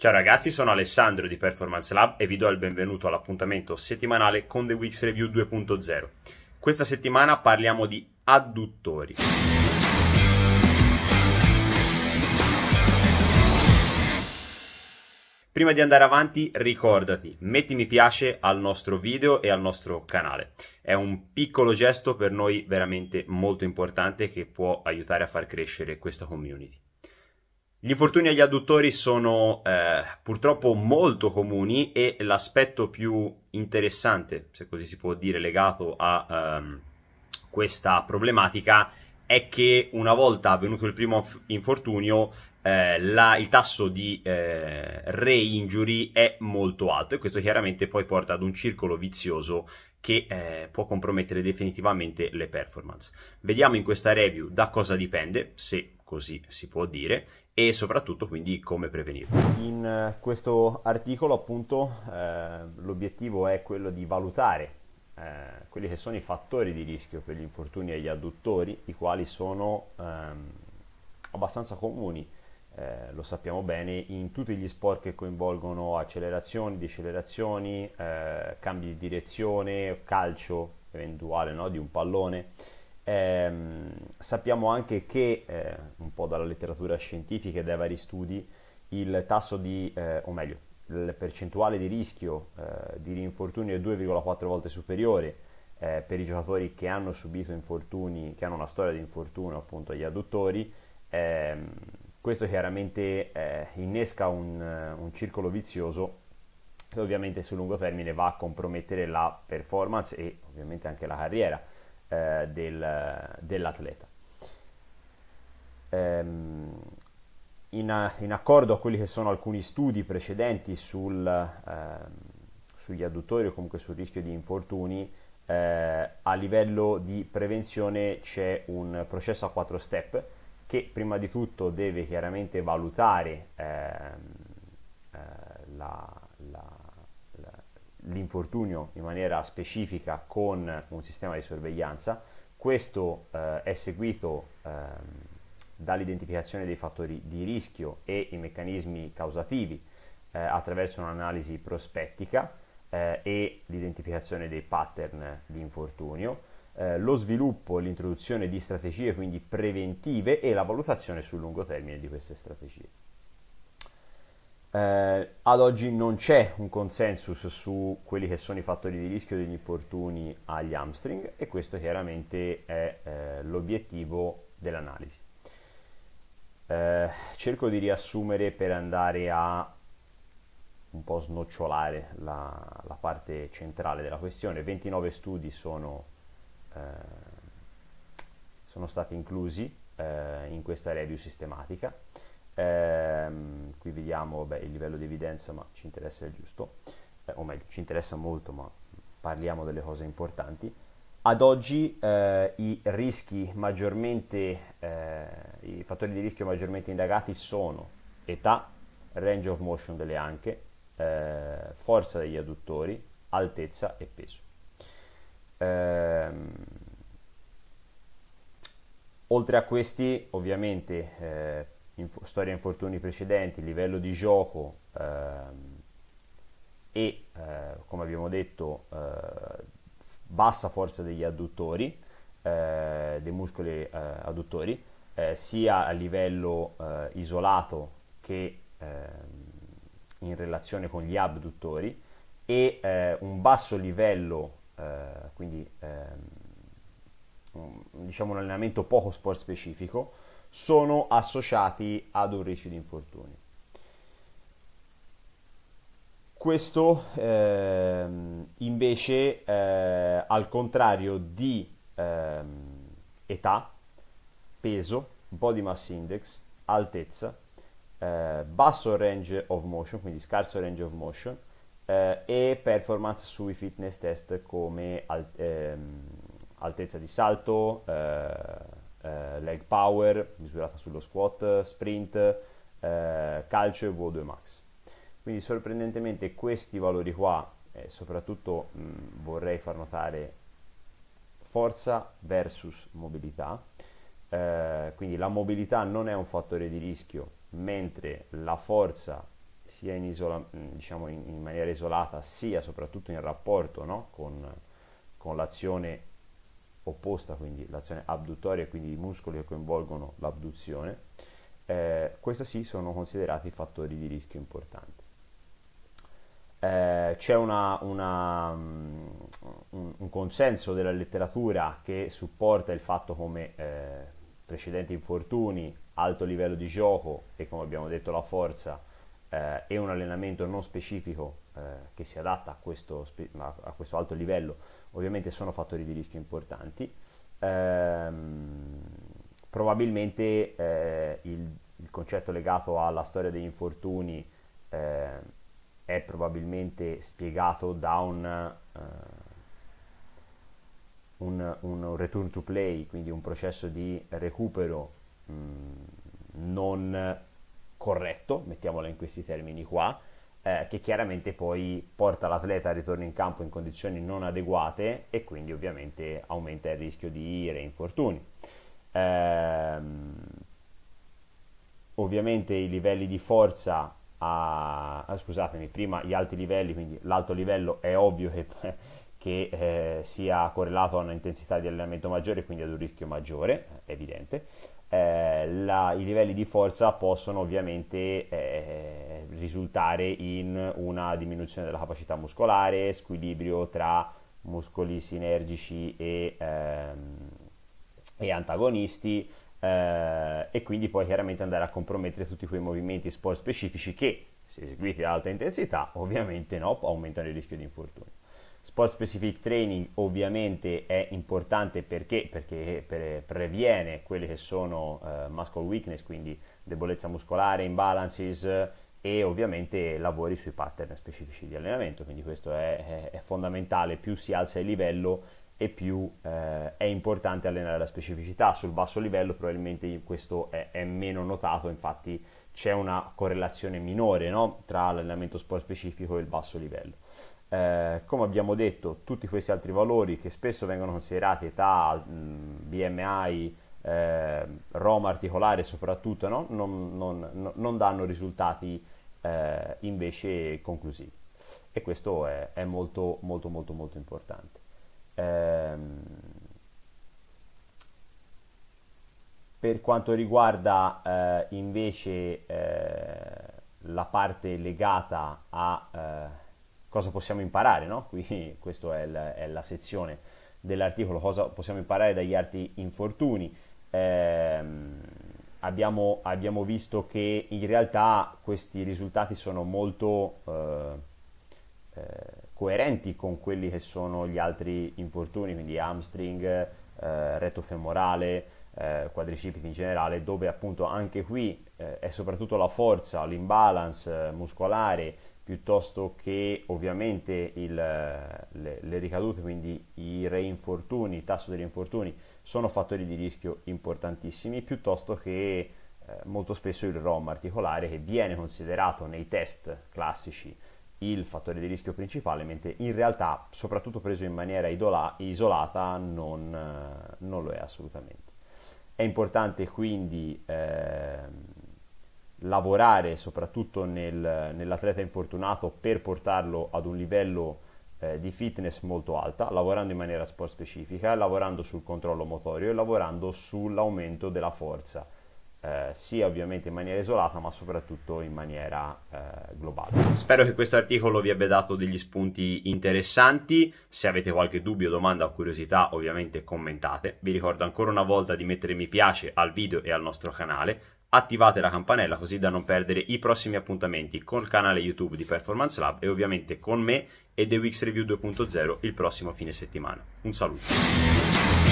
Ciao ragazzi, sono Alessandro di Performance Lab e vi do il benvenuto all'appuntamento settimanale con The Wix Review 2.0. Questa settimana parliamo di adduttori. Prima di andare avanti, ricordati, metti mi piace al nostro video e al nostro canale. È un piccolo gesto per noi veramente molto importante che può aiutare a far crescere questa community. Gli infortuni agli adduttori sono eh, purtroppo molto comuni e l'aspetto più interessante, se così si può dire, legato a ehm, questa problematica è che una volta avvenuto il primo infortunio eh, la, il tasso di eh, re-injury è molto alto e questo chiaramente poi porta ad un circolo vizioso che eh, può compromettere definitivamente le performance. Vediamo in questa review da cosa dipende, se così si può dire, e soprattutto quindi come prevenirlo. In eh, questo articolo appunto eh, l'obiettivo è quello di valutare eh, quelli che sono i fattori di rischio per gli infortuni agli adduttori, i quali sono ehm, abbastanza comuni, eh, lo sappiamo bene, in tutti gli sport che coinvolgono accelerazioni, decelerazioni, eh, cambi di direzione, calcio eventuale no, di un pallone eh, sappiamo anche che, eh, un po' dalla letteratura scientifica e dai vari studi, il tasso di, eh, o meglio, il percentuale di rischio eh, di rinfortunio è 2,4 volte superiore eh, per i giocatori che hanno subito infortuni, che hanno una storia di infortunio appunto agli adduttori. Ehm, questo chiaramente eh, innesca un, un circolo vizioso che ovviamente sul lungo termine va a compromettere la performance e ovviamente anche la carriera eh, del, dell'atleta. Ehm, in, in, accordo a quelli che sono alcuni studi precedenti sul, eh, sugli adduttori o comunque sul rischio di infortuni, eh, a livello di prevenzione c'è un processo a quattro step che prima di tutto deve chiaramente valutare ehm, eh, la, l'infortunio in maniera specifica con un sistema di sorveglianza. Questo eh, è seguito eh, dall'identificazione dei fattori di rischio e i meccanismi causativi eh, attraverso un'analisi prospettica eh, e l'identificazione dei pattern di infortunio, eh, lo sviluppo e l'introduzione di strategie quindi preventive e la valutazione sul lungo termine di queste strategie eh, ad oggi non c'è un consensus su quelli che sono i fattori di rischio degli infortuni agli hamstring e questo chiaramente è eh, l'obiettivo dell'analisi. Eh, cerco di riassumere per andare a un po' snocciolare la, la parte centrale della questione. 29 studi sono, eh, sono stati inclusi eh, in questa review sistematica Ehm, qui vediamo beh, il livello di evidenza, ma ci interessa il giusto, eh, o meglio, ci interessa molto, ma parliamo delle cose importanti. Ad oggi eh, i rischi maggiormente, eh, i fattori di rischio maggiormente indagati sono età, range of motion delle anche, eh, forza degli adduttori, altezza e peso. Ehm, oltre a questi, ovviamente, eh, inf- storia infortuni precedenti, livello di gioco ehm, e, eh, come abbiamo detto, eh, bassa forza degli adduttori, eh, dei muscoli eh, adduttori, eh, sia a livello isolato che ehm, in relazione con gli abduttori e eh, un basso livello, eh, quindi ehm, un, diciamo un allenamento poco sport specifico, sono associati ad un rischio di infortuni. Questo ehm, invece, eh, al contrario di ehm, età, peso, body mass index, altezza, eh, basso range of motion, quindi scarso range of motion, eh, e performance sui fitness test come al- ehm, altezza di salto, eh, eh, leg power, misurata sullo squat, sprint, eh, calcio e VO2 max. Quindi sorprendentemente questi valori qua, eh, soprattutto mh, vorrei far notare forza versus mobilità, eh, quindi la mobilità non è un fattore di rischio, mentre la forza sia in, isola, diciamo in, in maniera isolata sia soprattutto in rapporto no? con, con l'azione opposta, quindi l'azione abduttoria, quindi i muscoli che coinvolgono l'abduzione, eh, questi sì sono considerati fattori di rischio importanti. Eh, c'è una, una, mm, un, un, consenso della letteratura che supporta il fatto come eh, precedenti infortuni, alto livello di gioco e come abbiamo detto la forza eh, e un allenamento non specifico eh, che si adatta a questo, a questo alto livello ovviamente sono fattori di rischio importanti. Ehm, probabilmente eh, il, il, concetto legato alla storia degli infortuni eh, è probabilmente spiegato da un, uh, un, un, return to play, quindi un processo di recupero mh, mm, non corretto, mettiamola in questi termini qua, eh, che chiaramente poi porta l'atleta al ritorno in campo in condizioni non adeguate e quindi ovviamente aumenta il rischio di reinfortuni. Ehm, ovviamente i livelli di forza a, ah, scusatemi, prima gli alti livelli, quindi l'alto livello è ovvio che, che eh, sia correlato a un'intensità di allenamento maggiore, quindi ad un rischio maggiore, è eh, evidente eh, la, i livelli di forza possono ovviamente eh, risultare in una diminuzione della capacità muscolare, squilibrio tra muscoli sinergici e, ehm, e antagonisti eh, e quindi poi chiaramente andare a compromettere tutti quei movimenti sport specifici che se eseguiti ad alta intensità ovviamente no, aumentano il rischio di infortuni. Sport specific training ovviamente è importante perché, perché pre- previene quelle che sono eh, muscle weakness, quindi debolezza muscolare, imbalances e ovviamente lavori sui pattern specifici di allenamento, quindi questo è, è, è fondamentale, più si alza il livello e più eh, è importante allenare la specificità, sul basso livello probabilmente questo è, è meno notato, infatti c'è una correlazione minore no? tra l'allenamento sport specifico e il basso livello. Eh, come abbiamo detto, tutti questi altri valori che spesso vengono considerati età, BMI, eh, Roma articolare soprattutto, no? non, non, non, danno risultati eh, invece conclusivi. E questo è, è, molto, molto, molto, molto importante. Ehm, per quanto riguarda eh, invece eh, la parte legata a eh, cosa possiamo imparare, no? Qui, questa è, è, la sezione dell'articolo, cosa possiamo imparare dagli altri infortuni. Eh, abbiamo, abbiamo, visto che in realtà questi risultati sono molto eh, eh, coerenti con quelli che sono gli altri infortuni, quindi hamstring, eh, retto femorale, eh, quadricipiti in generale, dove appunto anche qui eh, è soprattutto la forza, l'imbalance eh, muscolare, piuttosto che ovviamente il, le, le, ricadute, quindi i reinfortuni, il tasso degli infortuni, sono fattori di rischio importantissimi, piuttosto che eh, molto spesso il ROM articolare che viene considerato nei test classici il fattore di rischio principale, mentre in realtà, soprattutto preso in maniera idola, isolata, non, eh, non, lo è assolutamente. È importante quindi... Eh, lavorare soprattutto nel, nell'atleta infortunato per portarlo ad un livello eh, di fitness molto alta, lavorando in maniera sport specifica, lavorando sul controllo motorio e lavorando sull'aumento della forza, eh, sia ovviamente in maniera isolata ma soprattutto in maniera eh, globale. Spero che questo articolo vi abbia dato degli spunti interessanti, se avete qualche dubbio, domanda o curiosità ovviamente commentate, vi ricordo ancora una volta di mettere mi piace al video e al nostro canale, attivate la campanella così da non perdere i prossimi appuntamenti col canale YouTube di Performance Lab e ovviamente con me e The Wix Review 2.0 il prossimo fine settimana. Un saluto.